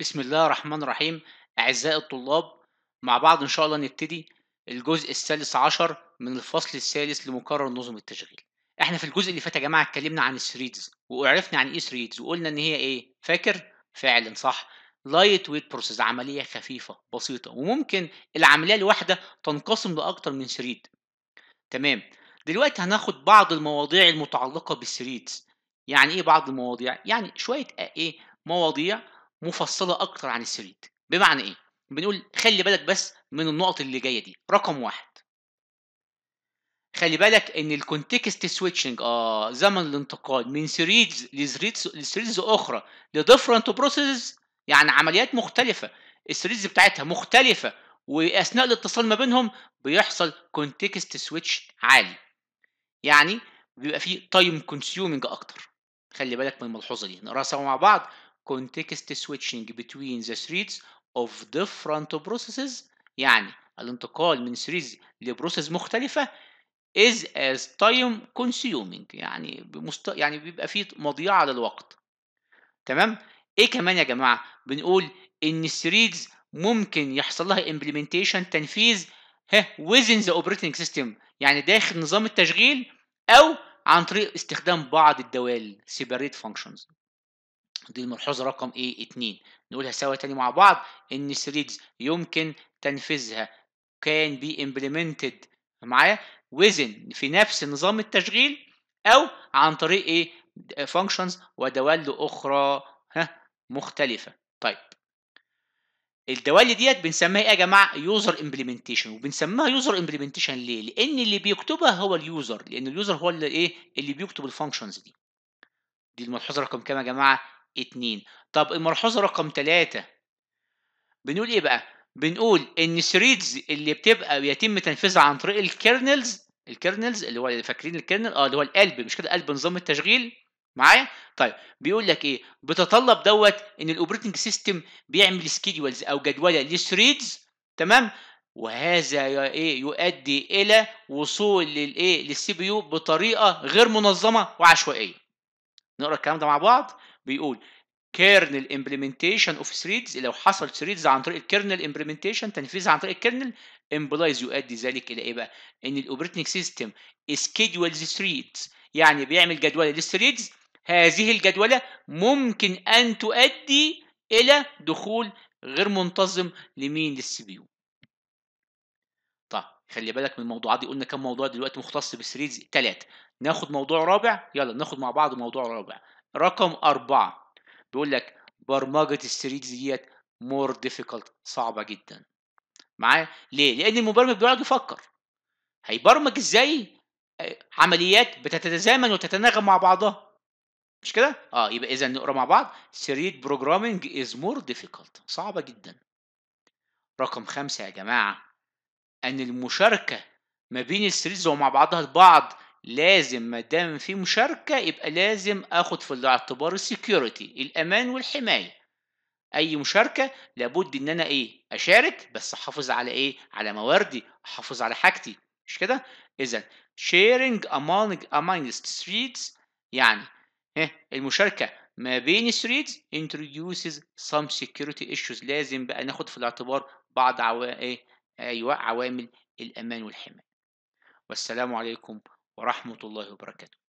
بسم الله الرحمن الرحيم أعزائي الطلاب مع بعض إن شاء الله نبتدي الجزء الثالث عشر من الفصل الثالث لمكرر نظم التشغيل احنا في الجزء اللي فات يا جماعة اتكلمنا عن الثريدز وعرفنا عن ايه ثريدز وقلنا ان هي ايه فاكر فعلا صح لايت ويت بروسيس عملية خفيفة بسيطة وممكن العملية الواحدة تنقسم لأكتر من ثريد تمام دلوقتي هناخد بعض المواضيع المتعلقة بالثريدز يعني ايه بعض المواضيع يعني شوية ايه مواضيع مفصله اكتر عن السوليد بمعنى ايه بنقول خلي بالك بس من النقط اللي جايه دي رقم واحد خلي بالك ان الكونتكست سويتشنج اه زمن الانتقال من سيريدز لسيريدز لسيريدز اخرى لديفرنت بروسيسز يعني عمليات مختلفه السيريدز بتاعتها مختلفه واثناء الاتصال ما بينهم بيحصل كونتكست سويتش عالي يعني بيبقى فيه تايم كونسيومنج اكتر خلي بالك من الملحوظه دي نقراها سوا مع بعض context switching between the threads of different processes يعني الانتقال من threads لبروسيس مختلفة is as time consuming يعني بمست... يعني بيبقى فيه مضيعة للوقت تمام ايه كمان يا جماعة بنقول ان threads ممكن يحصل لها implementation تنفيذ ها within the operating system يعني داخل نظام التشغيل او عن طريق استخدام بعض الدوال separate functions دي الملحوظة رقم ايه اتنين نقولها سوا تاني مع بعض ان الثريدز يمكن تنفيذها كان بي implemented معايا within في نفس نظام التشغيل او عن طريق ايه functions ودوال اخرى ها مختلفة طيب الدوال ديت بنسميها ايه يا جماعه يوزر امبلمنتيشن وبنسميها يوزر امبلمنتيشن ليه لان اللي بيكتبها هو اليوزر لان اليوزر هو اللي ايه اللي بيكتب الفانكشنز دي دي الملحوظه رقم كام يا جماعه 2 طب الملحوظه رقم 3 بنقول ايه بقى بنقول ان ثريدز اللي بتبقى بيتم تنفيذها عن طريق الكيرنلز الكيرنلز اللي هو اللي فاكرين الكيرنل اه اللي هو القلب مش كده قلب نظام التشغيل معايا طيب بيقول لك ايه بتطلب دوت ان الاوبريتنج سيستم بيعمل سكيدولز او جدوله للثريدز تمام وهذا ايه يؤدي الى وصول للايه للسي بي يو بطريقه غير منظمه وعشوائيه نقرا الكلام ده مع بعض بيقول كيرنل امبلمنتيشن اوف ثريدز لو حصل ثريدز عن طريق الكيرنل امبلمنتيشن تنفيذ عن طريق الكيرنل امبلايز يؤدي ذلك الى ايه بقى؟ ان الاوبريتنج سيستم سكيدولز ثريدز يعني بيعمل جدوله للثريدز هذه الجدوله ممكن ان تؤدي الى دخول غير منتظم لمين للسي بي يو خلي بالك من الموضوعات دي قلنا كم موضوع دلوقتي مختص بالسيريز ثلاثة ناخد موضوع رابع يلا ناخد مع بعض موضوع رابع رقم أربعة بيقول لك برمجة السيريز ديت مور ديفيكولت صعبة جدا معايا ليه؟ لأن المبرمج بيقعد يفكر هيبرمج ازاي آه، عمليات بتتزامن وتتناغم مع بعضها مش كده؟ اه يبقى إذا نقرا مع بعض سيريد بروجرامينج از مور ديفيكولت صعبة جدا رقم خمسة يا جماعة ان المشاركه ما بين السيريز ومع بعضها البعض لازم ما دام في مشاركه يبقى لازم اخد في الاعتبار السكيورتي الامان والحمايه اي مشاركه لابد ان انا ايه اشارك بس احافظ على ايه على مواردي احافظ على حاجتي مش كده اذا sharing among among streets يعني المشاركه ما بين streets introduces some security issues لازم بقى ناخد في الاعتبار بعض عوائق ايه أيوة عوامل الأمان والحماية والسلام عليكم ورحمة الله وبركاته